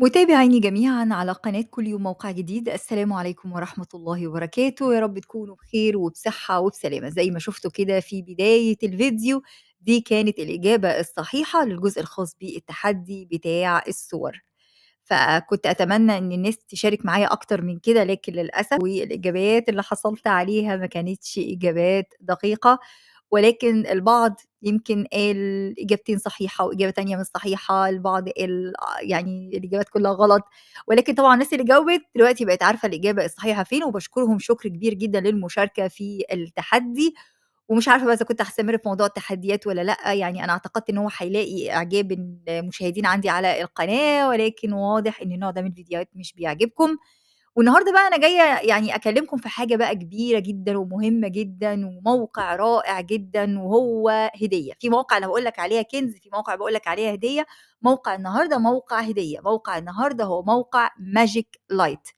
متابعيني جميعا على قناة كل يوم موقع جديد السلام عليكم ورحمة الله وبركاته يا رب تكونوا بخير وبصحة وبسلامة زي ما شفتوا كده في بداية الفيديو دي كانت الإجابة الصحيحة للجزء الخاص بالتحدي بتاع الصور فكنت اتمنى ان الناس تشارك معايا اكتر من كده لكن للاسف والاجابات اللي حصلت عليها ما كانتش اجابات دقيقه ولكن البعض يمكن قال إجابتين صحيحة وإجابة تانية مش صحيحة البعض قال يعني الإجابات كلها غلط ولكن طبعا الناس اللي جاوبت دلوقتي بقت عارفة الإجابة الصحيحة فين وبشكرهم شكر كبير جدا للمشاركة في التحدي ومش عارفه بقى اذا كنت هستمر في موضوع التحديات ولا لا يعني انا اعتقدت ان هو هيلاقي اعجاب المشاهدين عندي على القناه ولكن واضح ان النوع ده من الفيديوهات مش بيعجبكم والنهارده بقى انا جايه يعني اكلمكم في حاجه بقى كبيره جدا ومهمه جدا وموقع رائع جدا وهو هديه في موقع انا بقول لك عليها كنز في موقع بقول لك عليها هديه موقع النهارده موقع هديه موقع النهارده هو موقع ماجيك لايت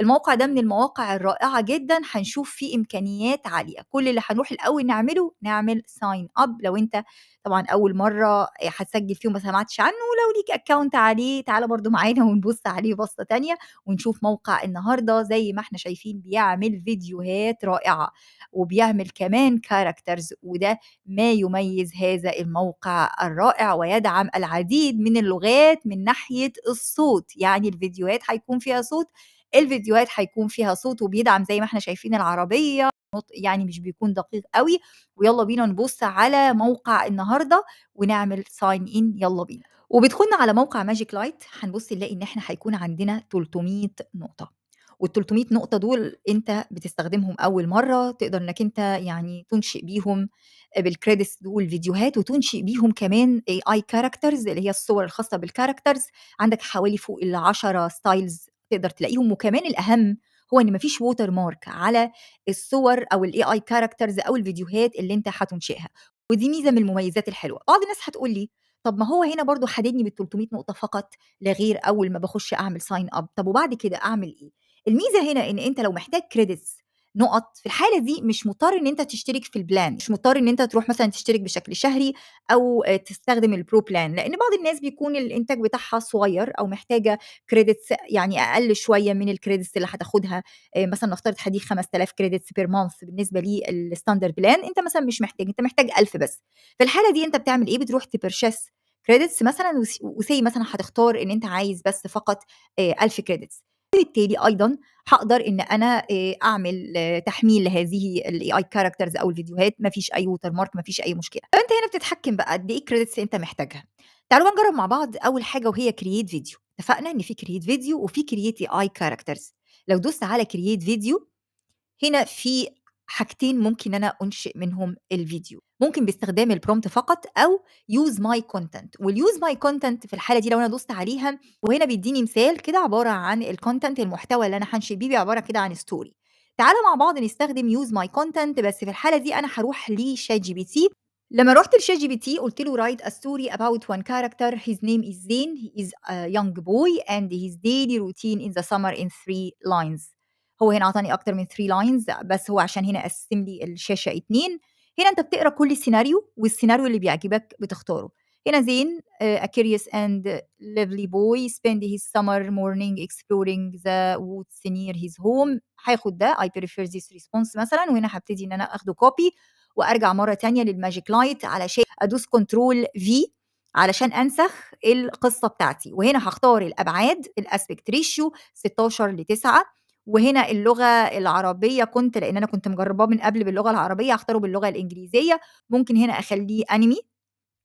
الموقع ده من المواقع الرائعه جدا هنشوف فيه امكانيات عاليه كل اللي هنروح الاول نعمله نعمل ساين اب لو انت طبعا اول مره آه، هتسجل فيه وما سمعتش عنه ولو ليك اكونت عليه تعالى برضو معانا ونبص عليه بصه تانية ونشوف موقع النهارده زي ما احنا شايفين بيعمل فيديوهات رائعه وبيعمل كمان كاركترز وده ما يميز هذا الموقع الرائع ويدعم العديد من اللغات من ناحيه الصوت يعني الفيديوهات هيكون فيها صوت الفيديوهات هيكون فيها صوت وبيدعم زي ما احنا شايفين العربيه يعني مش بيكون دقيق قوي ويلا بينا نبص على موقع النهارده ونعمل ساين ان يلا بينا وبدخلنا على موقع ماجيك لايت هنبص نلاقي ان احنا هيكون عندنا 300 نقطه وال300 نقطه دول انت بتستخدمهم اول مره تقدر انك انت يعني تنشئ بيهم آه، بالكريدتس دول فيديوهات وتنشئ بيهم كمان اي اي كاركترز اللي هي الصور الخاصه بالكاركترز عندك حوالي فوق ال 10 ستايلز تقدر تلاقيهم وكمان الاهم هو ان مفيش ووتر مارك على الصور او الاي اي كاركترز او الفيديوهات اللي انت هتنشئها ودي ميزه من المميزات الحلوه بعض الناس هتقول لي طب ما هو هنا برضو حددني بال 300 نقطه فقط لا غير اول ما بخش اعمل ساين اب طب وبعد كده اعمل ايه الميزه هنا ان انت لو محتاج كريدتس نقط في الحاله دي مش مضطر ان انت تشترك في البلان مش مضطر ان انت تروح مثلا تشترك بشكل شهري او آه، تستخدم البرو بلان لان بعض الناس بيكون الانتاج بتاعها صغير او محتاجه كريدتس يعني اقل شويه من الكريدتس اللي هتاخدها آه، مثلا نفترض هديك 5000 كريدتس بير مانث بالنسبه لي الستاندرد بلان انت مثلا مش محتاج انت محتاج 1000 بس في الحاله دي انت بتعمل ايه بتروح تبرشس كريدتس مثلا وسي مثلا هتختار ان انت عايز بس فقط 1000 آه، كريدتس بالتالي ايضا هقدر ان انا اعمل تحميل لهذه الاي اي كاركترز او الفيديوهات ما فيش اي ووتر مارك ما فيش اي مشكله انت هنا بتتحكم بقى قد ايه كريدتس انت محتاجها تعالوا نجرب مع بعض اول حاجه وهي كرييت فيديو اتفقنا ان في كرييت فيديو وفي كرييت اي اي كاركترز لو دوست على كرييت فيديو هنا في حاجتين ممكن انا انشئ منهم الفيديو ممكن باستخدام البرومت فقط او يوز ماي كونتنت واليوز ماي كونتنت في الحاله دي لو انا دوست عليها وهنا بيديني مثال كده عباره عن الكونتنت المحتوى اللي انا هنشئ بيه عباره كده عن ستوري تعالى مع بعض نستخدم يوز ماي كونتنت بس في الحاله دي انا هروح لشات جي بي تي لما رحت لشات جي بي تي قلت له رايت ا ستوري اباوت وان كاركتر هيز نيم از زين هي از يونج بوي اند هيز ديلي روتين ان ذا سمر ان 3 لاينز هو هنا اعطاني اكتر من 3 لاينز بس هو عشان هنا قسم لي الشاشه اتنين هنا انت بتقرا كل سيناريو والسيناريو اللي بيعجبك بتختاره هنا زين آه، a curious and lovely boy spend his summer morning exploring the woods near his home هاخد ده I prefer this response مثلا وهنا هبتدي ان انا اخده كوبي وارجع مره تانية للماجيك لايت علشان ادوس كنترول في علشان انسخ القصه بتاعتي وهنا هختار الابعاد الاسبكت ريشيو 16 ل 9 وهنا اللغه العربيه كنت لان انا كنت مجرباه من قبل باللغه العربيه هختاره باللغه الانجليزيه ممكن هنا اخليه انمي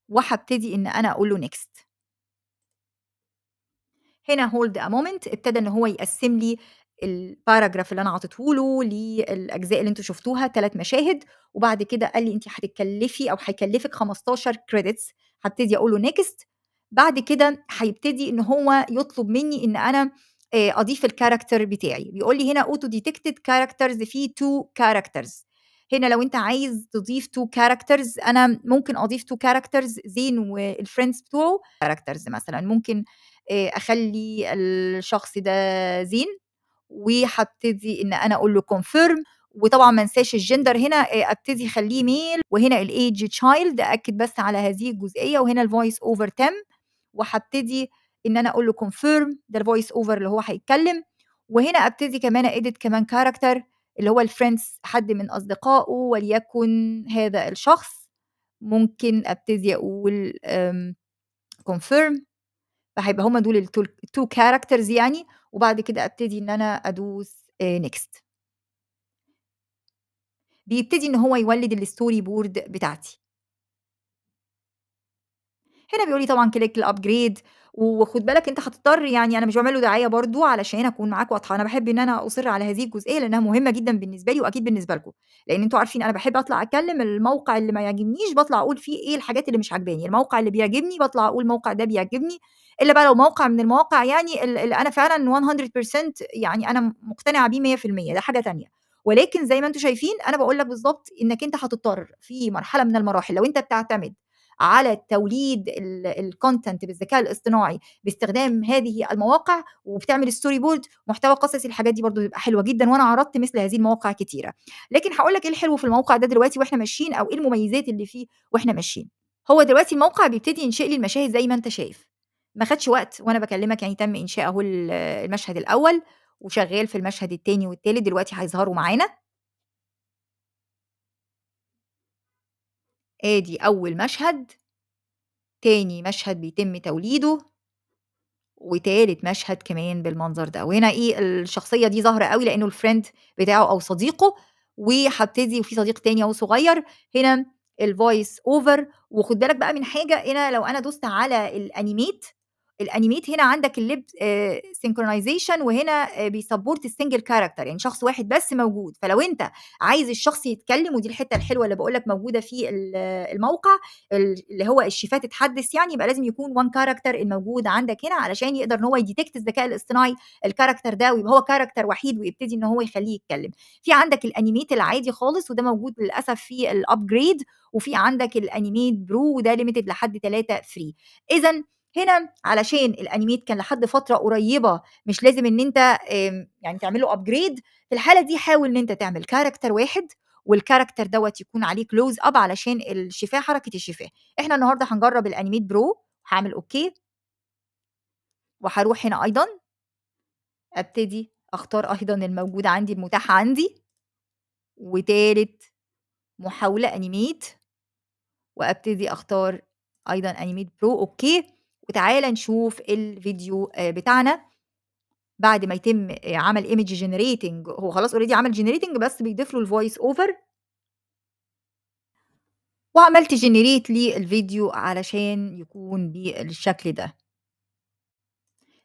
وهبتدي ان انا اقول له نيكست هنا هولد ا مومنت ابتدى ان هو يقسم لي الباراجراف اللي انا عطيته له للاجزاء اللي انتوا شفتوها ثلاث مشاهد وبعد كده قال لي انت هتتكلفي او هيكلفك 15 كريدتس هبتدي اقول له نيكست بعد كده هيبتدي ان هو يطلب مني ان انا اضيف الكاركتر بتاعي بيقول لي هنا اوتو ديتكتد كاركترز في تو كاركترز هنا لو انت عايز تضيف تو كاركترز انا ممكن اضيف تو كاركترز زين والفريندز بتوعه كاركترز مثلا ممكن اخلي الشخص ده زين وهبتدي ان انا اقول له كونفيرم وطبعا ما انساش الجندر هنا ابتدي اخليه ميل وهنا الايدج تشايلد اكد بس على هذه الجزئيه وهنا الفويس اوفر تم وهبتدي ان انا اقول له كونفيرم ده الفويس اوفر اللي هو هيتكلم وهنا ابتدي كمان اديت كمان كاركتر اللي هو الفريندز حد من اصدقائه وليكن هذا الشخص ممكن ابتدي اقول كونفيرم فهيبقى هما دول التو كاركترز يعني وبعد كده ابتدي ان انا ادوس نيكست آه، بيبتدي ان هو يولد الستوري بورد بتاعتي هنا بيقول لي طبعا كليك الابجريد وخد بالك انت هتضطر يعني انا مش بعمل له دعايه برضو علشان اكون معاك واضحه انا بحب ان انا اصر على هذه الجزئيه لانها مهمه جدا بالنسبه لي واكيد بالنسبه لكم لان انتوا عارفين انا بحب اطلع اتكلم الموقع اللي ما يعجبنيش بطلع اقول فيه ايه الحاجات اللي مش عاجباني الموقع اللي بيعجبني بطلع اقول الموقع ده بيعجبني الا بقى لو موقع من المواقع يعني اللي انا فعلا 100% يعني انا مقتنعه بيه 100% ده حاجه تانية ولكن زي ما انتم شايفين انا بقول لك بالظبط انك انت هتضطر في مرحله من المراحل لو انت بتعتمد على توليد الكونتنت بالذكاء الاصطناعي باستخدام هذه المواقع وبتعمل ستوري بورد محتوى قصصي الحاجات دي برضو بتبقى حلوه جدا وانا عرضت مثل هذه المواقع كتيره لكن هقول لك ايه الحلو في الموقع ده دلوقتي واحنا ماشيين او ايه المميزات اللي فيه واحنا ماشيين هو دلوقتي الموقع بيبتدي ينشئ لي المشاهد زي ما انت شايف ما خدش وقت وانا بكلمك يعني تم انشاء اهو المشهد الاول وشغال في المشهد الثاني والثالث دلوقتي هيظهروا معانا ادي اول مشهد تاني مشهد بيتم توليده وتالت مشهد كمان بالمنظر ده وهنا ايه الشخصيه دي ظاهره قوي لانه الفريند بتاعه او صديقه وهبتدي وفي صديق تاني او صغير هنا الفويس اوفر وخد بالك بقى من حاجه هنا لو انا دوست على الانيميت الانيميت هنا عندك الليب سينكرونايزيشن آه، وهنا آه، بيسبورت السنجل كاركتر يعني شخص واحد بس موجود فلو انت عايز الشخص يتكلم ودي الحته الحلوه اللي بقول لك موجوده في آه، الموقع اللي هو الشيفات اتحدث يعني يبقى لازم يكون وان كاركتر الموجود عندك هنا علشان يقدر ان هو يديتكت الذكاء الاصطناعي الكاركتر ده ويبقى هو كاركتر وحيد ويبتدي ان هو يخليه يتكلم في عندك الانيميت العادي خالص وده موجود للاسف في الابجريد وفي عندك الانيميت برو وده ليميتد لحد 3 فري اذا هنا علشان الانيميت كان لحد فتره قريبه مش لازم ان انت آمم، يعني تعمل له ابجريد في الحاله دي حاول ان انت تعمل كاركتر واحد والكاركتر دوت يكون عليه كلوز اب علشان الشفاه حركه الشفاه احنا النهارده هنجرب الانيميت برو هعمل اوكي وهروح هنا ايضا ابتدي اختار ايضا الموجود عندي المتاح عندي وتالت محاوله انيميت وابتدي اختار ايضا انيميت برو اوكي وتعالى نشوف الفيديو آه، بتاعنا بعد ما يتم آه، عمل ايمج جنريتنج هو خلاص اوريدي عمل جنريتنج بس بيضيف له الفويس اوفر وعملت جنريت للفيديو علشان يكون بالشكل ده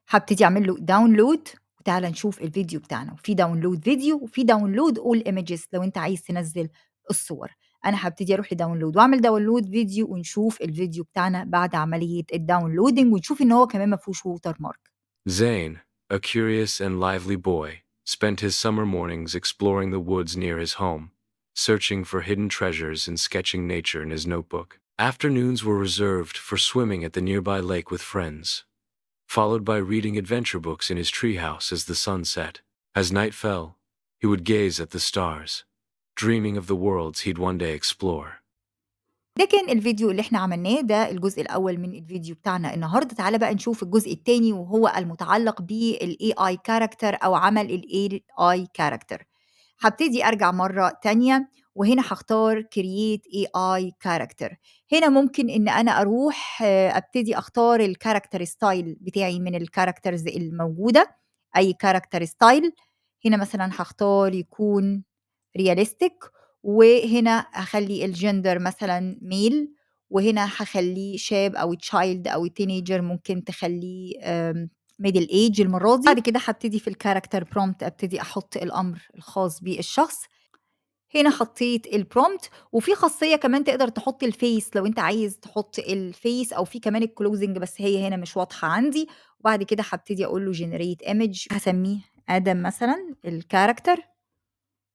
هبتدي اعمل له داونلود وتعالى نشوف الفيديو بتاعنا وفي داونلود فيديو وفي داونلود اول ايمجز لو انت عايز تنزل الصور انا هبتدي اروح لداونلود واعمل داونلود فيديو ونشوف الفيديو بتاعنا بعد عمليه الداونلودنج ونشوف ان هو كمان ما فيهوش ووتر مارك زين a curious and lively boy spent his summer mornings exploring the woods near his home searching for hidden treasures and sketching nature in his notebook afternoons were reserved for swimming at the nearby lake with friends followed by reading adventure books in his treehouse as the sun set as night fell he would gaze at the stars dreaming of the worlds he'd one day explore. ده كان الفيديو اللي احنا عملناه ده الجزء الاول من الفيديو بتاعنا النهارده تعالى بقى نشوف الجزء الثاني وهو المتعلق بالاي اي كاركتر او عمل الاي اي كاركتر هبتدي ارجع مره تانية وهنا هختار كرييت اي اي كاركتر هنا ممكن ان انا اروح آه، ابتدي اختار الكاركتر ستايل بتاعي من الكاركترز الموجوده اي كاركتر ستايل هنا مثلا هختار يكون رياليستيك وهنا هخلي الجندر مثلا ميل وهنا هخليه شاب او تشايلد او تينيجر ممكن تخليه ميدل ايج المره دي بعد كده هبتدي في الكاركتر برومت ابتدي احط الامر الخاص بالشخص هنا حطيت البرومت وفي خاصيه كمان تقدر تحط الفيس لو انت عايز تحط الفيس او في كمان الكلوزنج بس هي هنا مش واضحه عندي وبعد كده هبتدي اقول له جنريت ايمج هسميه ادم مثلا الكاركتر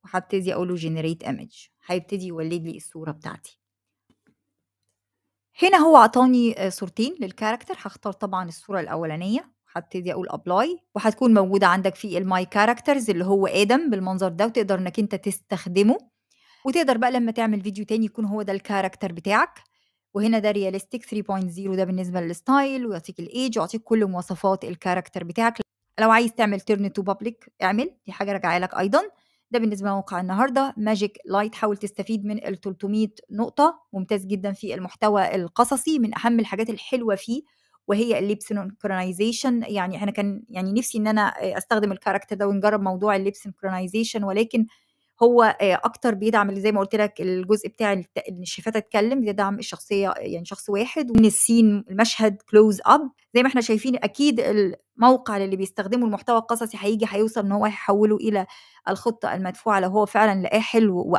وهبتدي اقول له جنريت ايمج هيبتدي يولد لي الصوره بتاعتي هنا هو عطاني آه، صورتين للكاركتر هختار طبعا الصوره الاولانيه هبتدي اقول ابلاي وهتكون موجوده عندك في الماي كاركترز اللي هو ادم بالمنظر ده وتقدر انك انت تستخدمه وتقدر بقى لما تعمل فيديو تاني يكون هو ده الكاركتر بتاعك وهنا ده رياليستيك 3.0 ده بالنسبه للستايل ويعطيك الايج ويعطيك كل مواصفات الكاركتر بتاعك لو عايز تعمل تيرن تو بابليك اعمل دي حاجه راجعه لك ايضا ده بالنسبه لموقع النهارده ماجيك لايت حاول تستفيد من ال 300 نقطه ممتاز جدا في المحتوى القصصي من اهم الحاجات الحلوه فيه وهي الليب سنكرونايزيشن يعني انا كان يعني نفسي ان انا استخدم الكاركتر ده ونجرب موضوع الليب سنكرونايزيشن ولكن هو آه، اكتر بيدعم اللي زي ما قلت لك الجزء بتاع ان الشفاه تتكلم بيدعم الشخصيه يعني شخص واحد ومن السين المشهد كلوز اب زي ما احنا شايفين اكيد الموقع اللي بيستخدمه المحتوى القصصي هيجي هيوصل ان هو هيحوله الى الخطه المدفوعه لو هو فعلا لقاه حلو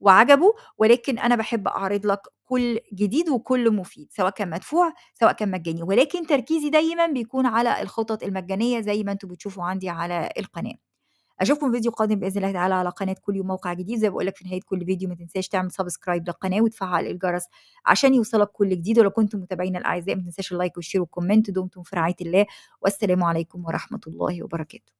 وعجبه ولكن انا بحب اعرض لك كل جديد وكل مفيد سواء كان مدفوع سواء كان مجاني ولكن تركيزي دايما بيكون على الخطط المجانيه زي ما انتم بتشوفوا عندي على القناه اشوفكم فيديو قادم باذن الله تعالى على قناه كل يوم موقع جديد زي ما بقول لك في نهايه كل فيديو ما تنساش تعمل سبسكرايب للقناه وتفعل الجرس عشان يوصلك كل جديد ولو كنتم متابعينا الاعزاء ما تنساش اللايك والشير والكومنت دمتم في رعايه الله والسلام عليكم ورحمه الله وبركاته